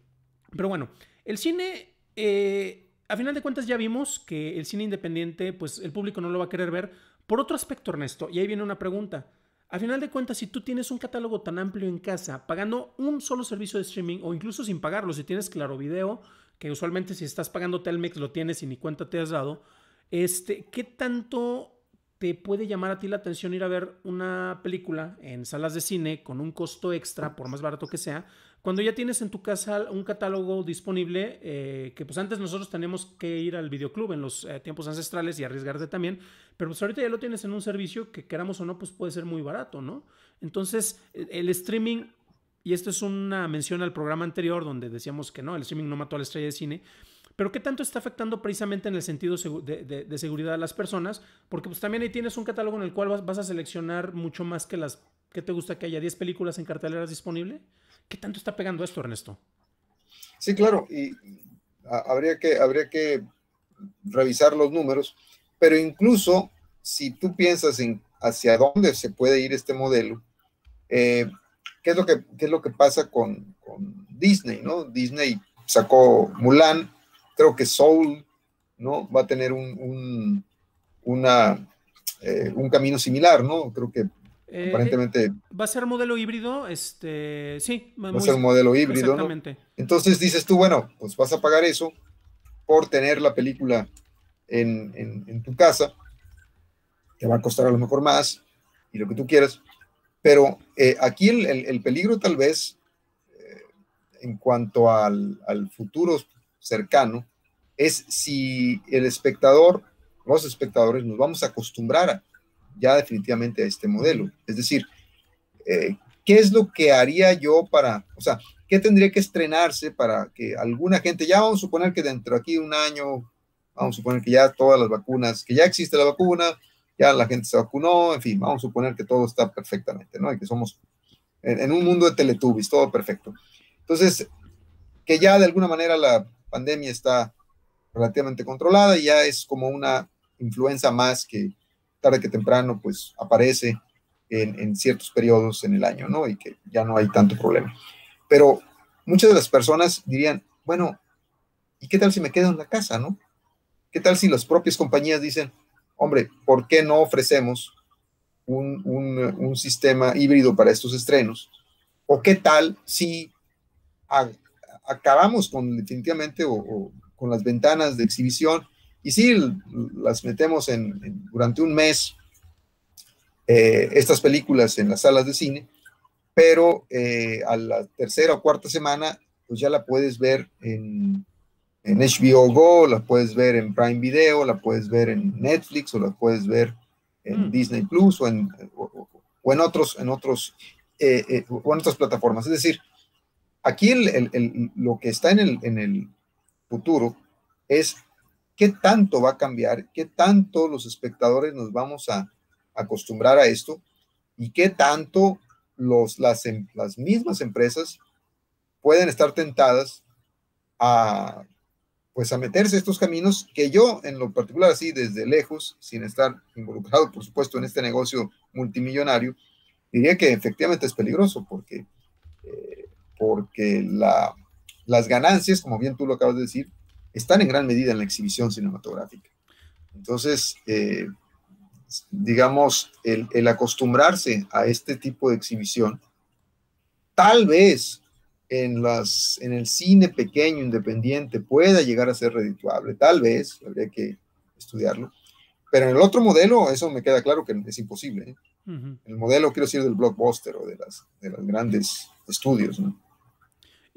Pero bueno, el cine... Eh, a final de cuentas ya vimos que el cine independiente, pues el público no lo va a querer ver. Por otro aspecto, Ernesto, y ahí viene una pregunta. Al final de cuentas, si tú tienes un catálogo tan amplio en casa, pagando un solo servicio de streaming o incluso sin pagarlo, si tienes Claro Video, que usualmente si estás pagando Telmex lo tienes y ni cuenta te has dado, este, ¿qué tanto te puede llamar a ti la atención ir a ver una película en salas de cine con un costo extra, por más barato que sea, cuando ya tienes en tu casa un catálogo disponible, eh, que pues antes nosotros tenemos que ir al videoclub en los eh, tiempos ancestrales y arriesgarte también, pero pues ahorita ya lo tienes en un servicio que queramos o no, pues puede ser muy barato, ¿no? Entonces, e, el streaming, y esto es una mención al programa anterior donde decíamos que no, el streaming no mató a la estrella de cine, pero ¿qué tanto está afectando precisamente en el sentido de, seguridad a las personas? Porque pues también ahí tienes un catálogo en el cual vas, a seleccionar mucho más que las... que te gusta que haya 10 películas en carteleras disponible? ¿Qué tanto está pegando esto, Ernesto? Sí, claro, y habría que, habría que revisar los números, pero incluso si tú piensas en hacia dónde se puede ir este modelo, eh, ¿qué, es lo que, es lo que pasa con, Disney? ¿no? Disney sacó Mulan, creo que Soul, ¿no? Va a tener un, un eh, camino similar, ¿no? Creo que eh, aparentemente... Eh, va a ser modelo híbrido, este, sí. Va, a ser un modelo híbrido, Exactamente. Entonces dices tú, bueno, pues vas a pagar eso por tener la película en, tu casa, te va a costar a lo mejor más y lo que tú quieras, pero aquí el, peligro tal vez en cuanto al, al futuro cercano, es si el espectador, los espectadores, nos vamos a acostumbrar ya definitivamente a este modelo. Es decir, eh, ¿qué es lo que haría yo para, o sea, qué tendría que estrenarse para que alguna gente, ya vamos a suponer que dentro de aquí un año, vamos a suponer que ya todas las vacunas, que ya existe la vacuna, ya la gente se vacunó, en fin, vamos a suponer que todo está perfectamente, ¿no? Y que somos en, en un mundo de Teletubbies, todo perfecto. Entonces, que ya de alguna manera la pandemia está relativamente controlada y ya es como una influenza más que tarde que temprano pues aparece en, ciertos periodos en el año, ¿no? Y que ya no hay tanto problema. Pero muchas de las personas dirían, bueno, ¿y qué tal si me quedo en la casa, no? ¿Qué tal si las propias compañías dicen, hombre, ¿por qué no ofrecemos un, un sistema híbrido para estos estrenos? ¿O qué tal si acabamos con definitivamente o, con las ventanas de exhibición y sí las metemos en, durante un mes eh, estas películas en las salas de cine, pero eh, a la tercera o cuarta semana pues ya la puedes ver en, en HBO Go, la puedes ver en Prime Video, la puedes ver en Netflix o la puedes ver en mm. Disney Plus o en, o, en, otros, en, otros, eh, o en otras plataformas. Es decir, Aquí lo que está en el, futuro es qué tanto va a cambiar, qué tanto los espectadores nos vamos a acostumbrar a esto y qué tanto em, las, mismas empresas pueden estar tentadas a pues a meterse estos caminos que yo en lo particular así desde lejos sin estar involucrado por supuesto en este negocio multimillonario diría que efectivamente es peligroso porque eh, porque las ganancias, como bien tú lo acabas de decir, están en gran medida en la exhibición cinematográfica. Entonces, eh, digamos, el, acostumbrarse a este tipo de exhibición, tal vez en, las, en el cine pequeño, independiente, pueda llegar a ser redituable, tal vez, habría que estudiarlo, pero en el otro modelo, eso me queda claro que es imposible. ¿eh? El modelo, quiero decir, del blockbuster o de las, de grandes estudios, ¿no?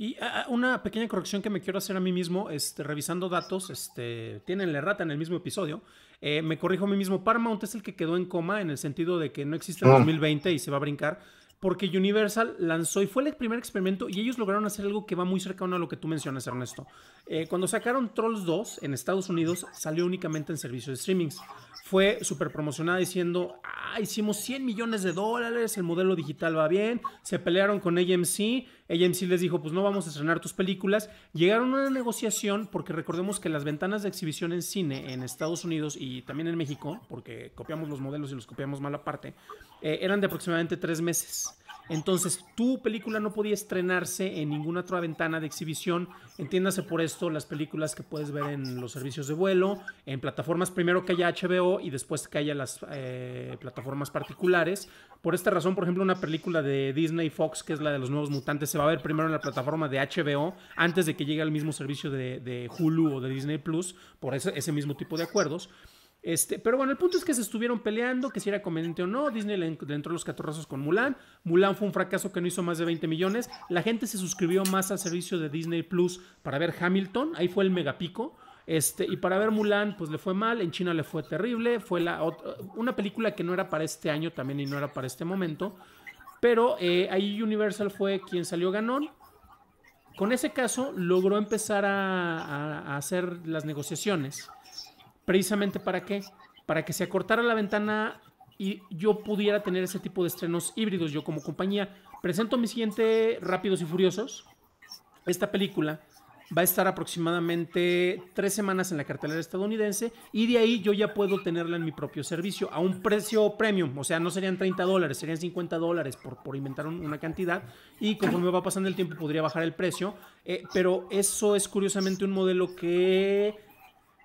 Y ah, ah, una pequeña corrección que me quiero hacer a mí mismo, este, revisando datos, este, tienen la rata en el mismo episodio, eh, me corrijo a mí mismo, Paramount es el que quedó en coma en el sentido de que no existe el ah. 2020 y se va a brincar, porque Universal lanzó y fue el primer experimento y ellos lograron hacer algo que va muy cercano a lo que tú mencionas, Ernesto. Eh, cuando sacaron Trolls 2 en Estados Unidos, salió únicamente en servicio de streamings fue súper promocionada diciendo, ah, hicimos 100 millones de dólares, el modelo digital va bien, se pelearon con AMC, AMC les dijo, pues no vamos a estrenar tus películas, llegaron a una negociación porque recordemos que las ventanas de exhibición en cine en Estados Unidos y también en México, porque copiamos los modelos y los copiamos mal aparte, eh, eran de aproximadamente tres meses. Entonces, tu película no podía estrenarse en ninguna otra ventana de exhibición. Entiéndase por esto las películas que puedes ver en los servicios de vuelo, en plataformas primero que haya HBO y después que haya las eh, plataformas particulares. Por esta razón, por ejemplo, una película de Disney Fox, que es la de los nuevos mutantes, se va a ver primero en la plataforma de HBO antes de que llegue al mismo servicio de, Hulu o de Disney Plus, por ese mismo tipo de acuerdos. Este, pero bueno, el punto es que se estuvieron peleando, que si era conveniente o no. Disney le, entró los catorrazos con Mulan. Mulan fue un fracaso que no hizo más de 20 millones. La gente se suscribió más al servicio de Disney Plus para ver Hamilton. Ahí fue el megapico. Este, y para ver Mulan, pues le fue mal. En China le fue terrible. Fue la una película que no era para este año también y no era para este momento. Pero eh, ahí Universal fue quien salió ganón. Con ese caso logró empezar a hacer las negociaciones precisamente para qué? Para que se acortara la ventana y yo pudiera tener ese tipo de estrenos híbridos. Yo como compañía presento mi siguiente Rápidos y Furiosos. Esta película va a estar aproximadamente tres semanas en la cartelera estadounidense y de ahí yo ya puedo tenerla en mi propio servicio a un precio premium, o sea, no serían 30 dólares, serían 50 dólares por, por inventar una cantidad y conforme va pasando el tiempo podría bajar el precio, eh, pero eso es curiosamente un modelo que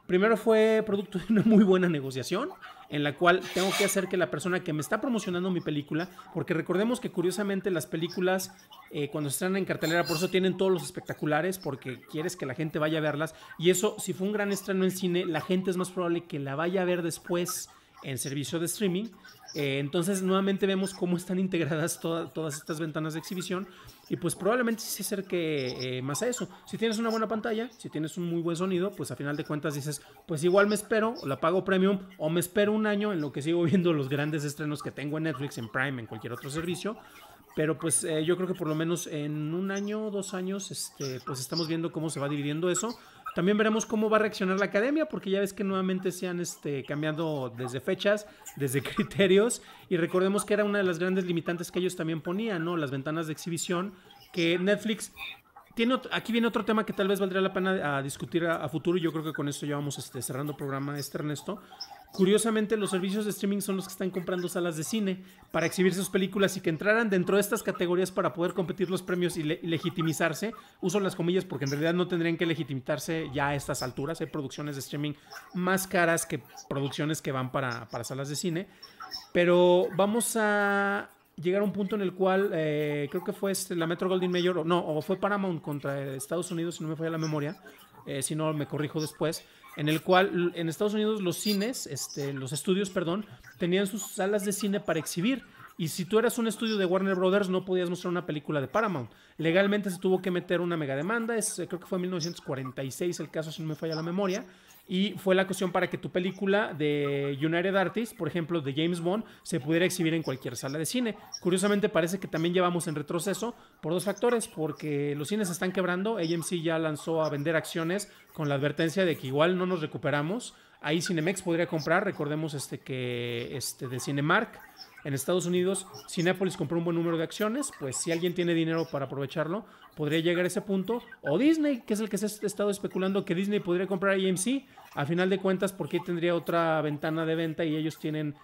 Primero fue producto de una muy buena negociación en la cual tengo que hacer que la persona que me está promocionando mi película, porque recordemos que curiosamente las películas eh, cuando están en cartelera, por eso tienen todos los espectaculares, porque quieres que la gente vaya a verlas, y eso si fue un gran estreno en cine, la gente es más probable que la vaya a ver después en servicio de streaming eh, entonces nuevamente vemos cómo están integradas todas estas ventanas de exhibición y pues probablemente se acerque eh, más a eso. Si tienes una buena pantalla, si tienes un muy buen sonido, pues a final de cuentas dices, pues igual me espero, la pago premium o me espero un año en lo que sigo viendo los grandes estrenos que tengo en Netflix, en Prime, en cualquier otro servicio. Pero pues eh, yo creo que por lo menos en un año, o dos años, este, pues estamos viendo cómo se va dividiendo eso. También veremos cómo va a reaccionar la academia, porque ya ves que nuevamente se han este, cambiado desde fechas, desde criterios, y recordemos que era una de las grandes limitantes que ellos también ponían, ¿no? Las ventanas de exhibición, que Netflix tiene aquí viene otro tema que tal vez valdría la pena ah, a discutir a, futuro y yo creo que con esto ya vamos este, cerrando programa este Ernesto Curiosamente, los servicios de streaming son los que están comprando salas de cine para exhibir sus películas y que entraran dentro de estas categorías para poder competir los premios y, legitimizarse. Uso las comillas porque en realidad no tendrían que legitimizarse ya a estas alturas. Hay producciones de streaming más caras que producciones que van para, salas de cine. Pero vamos a llegar a un punto en el cual eh, creo que fue este, la Metro Golden Mayor, o no, o fue Paramount contra Estados Unidos, si no me falla la memoria. Eh, si no, me corrijo después en el cual en Estados Unidos los cines, este, los estudios, perdón, tenían sus salas de cine para exhibir. Y si tú eras un estudio de Warner Brothers, no podías mostrar una película de Paramount. Legalmente se tuvo que meter una mega demanda. creo que fue en 1946 el caso, si no me falla la memoria y fue la cuestión para que tu película de United Artists, por ejemplo, de James Bond, se pudiera exhibir en cualquier sala de cine. Curiosamente parece que también llevamos en retroceso por dos factores, porque los cines están quebrando, AMC ya lanzó a vender acciones con la advertencia de que igual no nos recuperamos. Ahí Cinemex podría comprar, recordemos este que este de Cinemark en Estados Unidos, si Nápoles compró un buen número de acciones, pues si alguien tiene dinero para aprovecharlo, podría llegar a ese punto. O Disney, que es el que se ha estado especulando que Disney podría comprar AMC. A final de cuentas, porque tendría otra ventana de venta y ellos tienen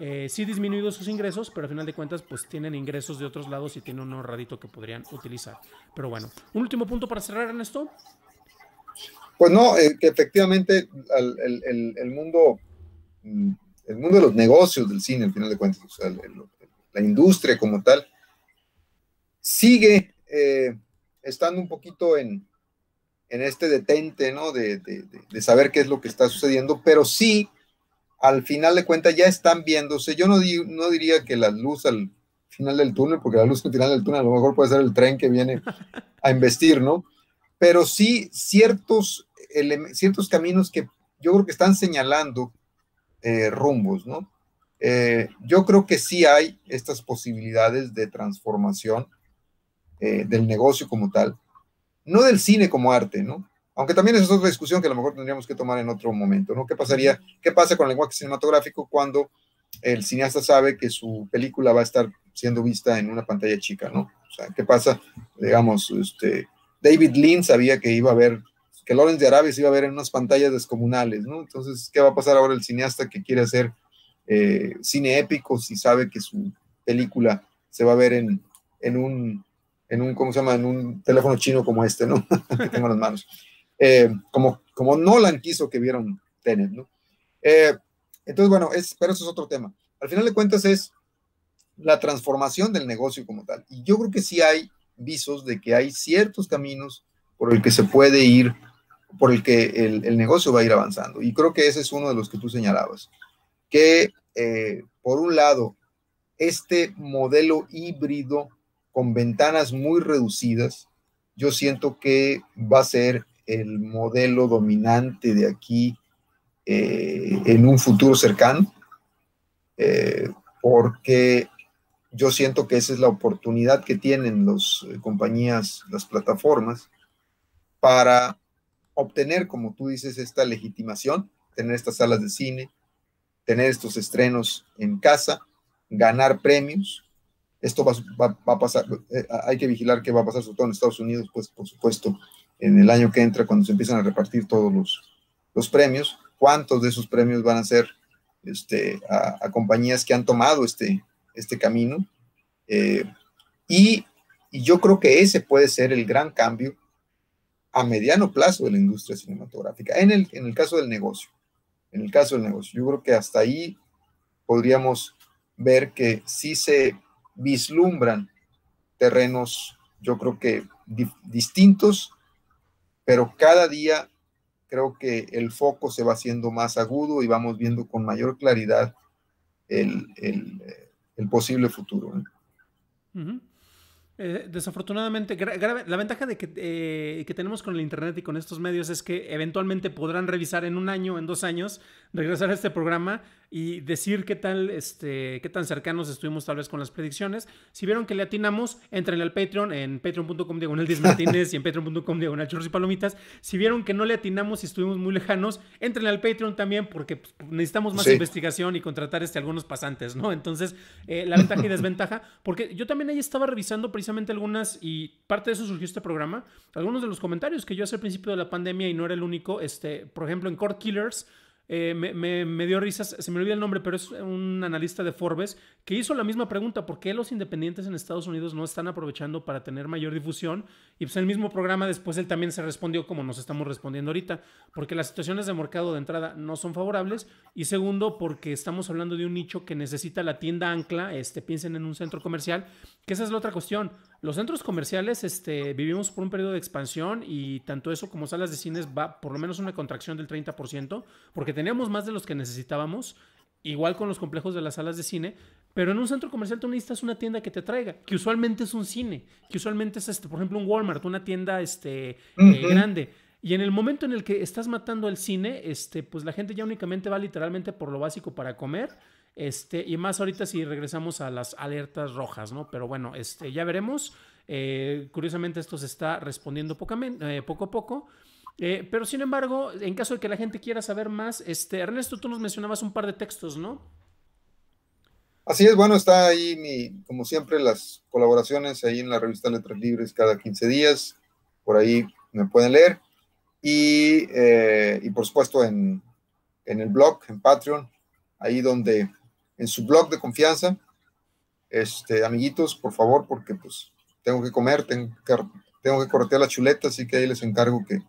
eh, sí disminuidos sus ingresos, pero a final de cuentas pues tienen ingresos de otros lados y tienen un ahorradito que podrían utilizar. Pero bueno, un último punto para cerrar en esto. Pues no, eh, que efectivamente el mundo mm, el mundo de los negocios del cine, al final de cuentas, la industria como tal, sigue eh, estando un poquito en, en este detente, ¿no? De, de, saber qué es lo que está sucediendo, pero sí, al final de cuentas, ya están viéndose. Yo no, no diría que la luz al final del túnel, porque la luz al final del túnel a lo mejor puede ser el tren que viene a investir, ¿no? Pero sí ciertos, ciertos caminos que yo creo que están señalando eh, rumbos, ¿no? Eh, yo creo que sí hay estas posibilidades de transformación eh, del negocio como tal, no del cine como arte, ¿no? Aunque también es otra discusión que a lo mejor tendríamos que tomar en otro momento, ¿no? ¿Qué pasaría, qué pasa con el lenguaje cinematográfico cuando el cineasta sabe que su película va a estar siendo vista en una pantalla chica, ¿no? O sea, ¿qué pasa? Digamos, este, David Lean sabía que iba a ver que Lawrence de Arabia se iba a ver en unas pantallas descomunales, ¿no? Entonces, ¿qué va a pasar ahora el cineasta que quiere hacer eh, cine épico si sabe que su película se va a ver en, un, en un, ¿cómo se llama? En un teléfono chino como este, ¿no? que tengo las manos. Eh, como, como Nolan quiso que vieron Tenet, ¿no? Eh, entonces, bueno, pero eso es otro tema. Al final de cuentas es la transformación del negocio como tal. Y yo creo que sí hay visos de que hay ciertos caminos por el que se puede ir por el que el, negocio va a ir avanzando. Y creo que ese es uno de los que tú señalabas. Que, eh, por un lado, este modelo híbrido con ventanas muy reducidas, yo siento que va a ser el modelo dominante de aquí eh, en un futuro cercano, eh, porque yo siento que esa es la oportunidad que tienen las compañías, las plataformas, para obtener, como tú dices, esta legitimación, tener estas salas de cine, tener estos estrenos en casa, ganar premios. Esto va, a pasar, eh, hay que vigilar qué va a pasar, sobre todo en Estados Unidos, pues por supuesto, en el año que entra, cuando se empiezan a repartir todos los, los premios, cuántos de esos premios van a ser este, a, compañías que han tomado este, este camino. Eh, y yo creo que ese puede ser el gran cambio a mediano plazo de la industria cinematográfica, en el, en el caso del negocio. En el caso del negocio, yo creo que hasta ahí podríamos ver que sí se vislumbran terrenos, yo creo que distintos, pero cada día creo que el foco se va haciendo más agudo y vamos viendo con mayor claridad el, eh, posible futuro. Eh, desafortunadamente, la ventaja de que, eh, que, tenemos con el Internet y con estos medios es que eventualmente podrán revisar en un año, en dos años, regresar a este programa y decir qué tal, este, qué tan cercanos estuvimos tal vez con las predicciones. Si vieron que le atinamos, entren al Patreon, en patreon.com diagonal Martínez y en patreon.com diagonal churros y palomitas. Si vieron que no le atinamos y estuvimos muy lejanos, entren al Patreon también porque pues, necesitamos más investigación y contratar este, algunos pasantes, ¿no? Entonces, eh, la ventaja y desventaja, porque yo también ahí estaba revisando precisamente algunas y parte de eso surgió este programa, algunos de los comentarios que yo hace al principio de la pandemia y no era el único, este, por ejemplo, en Court Killers, eh, me, dio risas, se me olvida el nombre, pero es un analista de Forbes que hizo la misma pregunta, ¿por qué los independientes en Estados Unidos no están aprovechando para tener mayor difusión? Y pues en el mismo programa después él también se respondió como nos estamos respondiendo ahorita, porque las situaciones de mercado de entrada no son favorables y segundo, porque estamos hablando de un nicho que necesita la tienda ancla, este, piensen en un centro comercial, que esa es la otra cuestión. Los centros comerciales este, vivimos por un periodo de expansión y tanto eso como salas de cines va por lo menos una contracción del 30%, porque teníamos más de los que necesitábamos, igual con los complejos de las salas de cine, pero en un centro comercial tú necesitas una tienda que te traiga, que usualmente es un cine, que usualmente es, este, por ejemplo, un Walmart, una tienda este, eh, grande. Y en el momento en el que estás matando al cine, este, pues la gente ya únicamente va literalmente por lo básico para comer. Este, y más ahorita si regresamos a las alertas rojas, ¿no? Pero bueno, este, ya veremos. Eh, curiosamente esto se está respondiendo eh, poco a, poco, a poco. Eh, pero sin embargo, en caso de que la gente quiera saber más, este, Ernesto, tú nos mencionabas un par de textos, ¿no? Así es, bueno, está ahí mi, como siempre, las colaboraciones ahí en la revista Letras Libres cada 15 días, por ahí me pueden leer. Y, eh, y por supuesto en, en el blog, en Patreon, ahí donde, en su blog de confianza, este, amiguitos, por favor, porque pues tengo que comer, tengo tengo que cortear la chuleta, así que ahí les encargo que,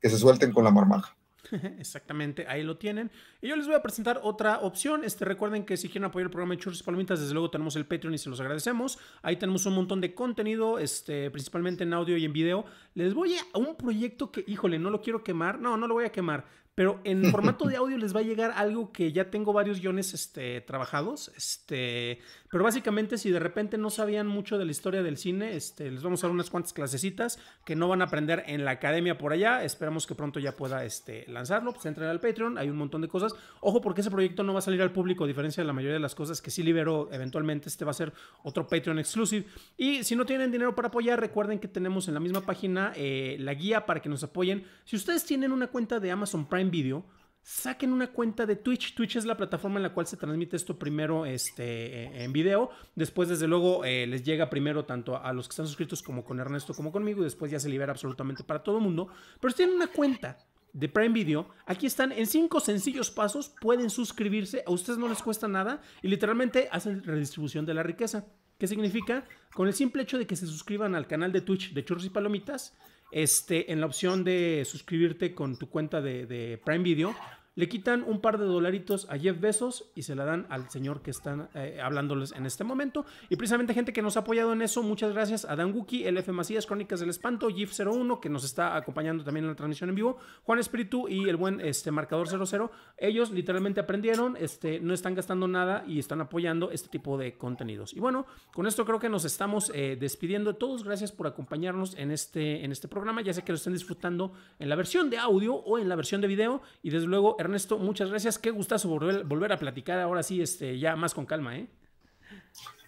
que se suelten con la marmaja. Exactamente, ahí lo tienen. Y yo les voy a presentar otra opción. Este, recuerden que si quieren apoyar el programa de Churros y Palomitas, desde luego tenemos el Patreon y se los agradecemos. Ahí tenemos un montón de contenido, este, principalmente en audio y en video. Les voy a un proyecto que, híjole, no lo quiero quemar. No, no lo voy a quemar pero en formato de audio les va a llegar algo que ya tengo varios guiones este, trabajados, este, pero básicamente si de repente no sabían mucho de la historia del cine, este, les vamos a dar unas cuantas clasecitas que no van a aprender en la academia por allá, esperamos que pronto ya pueda este, lanzarlo, pues entren al Patreon, hay un montón de cosas, ojo porque ese proyecto no va a salir al público, a diferencia de la mayoría de las cosas que sí liberó eventualmente, este va a ser otro Patreon exclusive, y si no tienen dinero para apoyar, recuerden que tenemos en la misma página eh, la guía para que nos apoyen, si ustedes tienen una cuenta de Amazon Prime, vídeo Video, saquen una cuenta de Twitch. Twitch es la plataforma en la cual se transmite esto primero este, eh, en video. Después, desde luego, eh, les llega primero tanto a los que están suscritos como con Ernesto como conmigo y después ya se libera absolutamente para todo el mundo. Pero si tienen una cuenta de Prime Video, aquí están en cinco sencillos pasos, pueden suscribirse, a ustedes no les cuesta nada y literalmente hacen redistribución de la riqueza. ¿Qué significa? Con el simple hecho de que se suscriban al canal de Twitch de Churros y Palomitas, este, en la opción de suscribirte con tu cuenta de, de Prime Video le quitan un par de dolaritos a Jeff Bezos y se la dan al señor que están eh, hablándoles en este momento. Y precisamente gente que nos ha apoyado en eso, muchas gracias a Dan Wookie, LF Macías, Crónicas del Espanto, GIF01, que nos está acompañando también en la transmisión en vivo, Juan Espíritu y el buen este, Marcador 00. Ellos literalmente aprendieron, este, no están gastando nada y están apoyando este tipo de contenidos. Y bueno, con esto creo que nos estamos eh, despidiendo todos. Gracias por acompañarnos en este, en este programa. Ya sé que lo estén disfrutando en la versión de audio o en la versión de video. Y desde luego, Ernesto, muchas gracias. Qué gustazo volver, a platicar ahora sí, este, ya más con calma, ¿eh?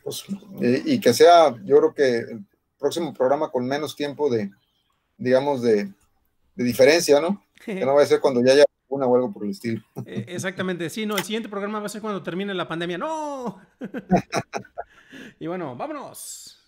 Pues, ¿eh? y, que sea, yo creo que el próximo programa con menos tiempo de, digamos, de, diferencia, ¿no? Que no va a ser cuando ya haya una o algo por el estilo. E, exactamente, sí, no, el siguiente programa va a ser cuando termine la pandemia, no. y bueno, vámonos.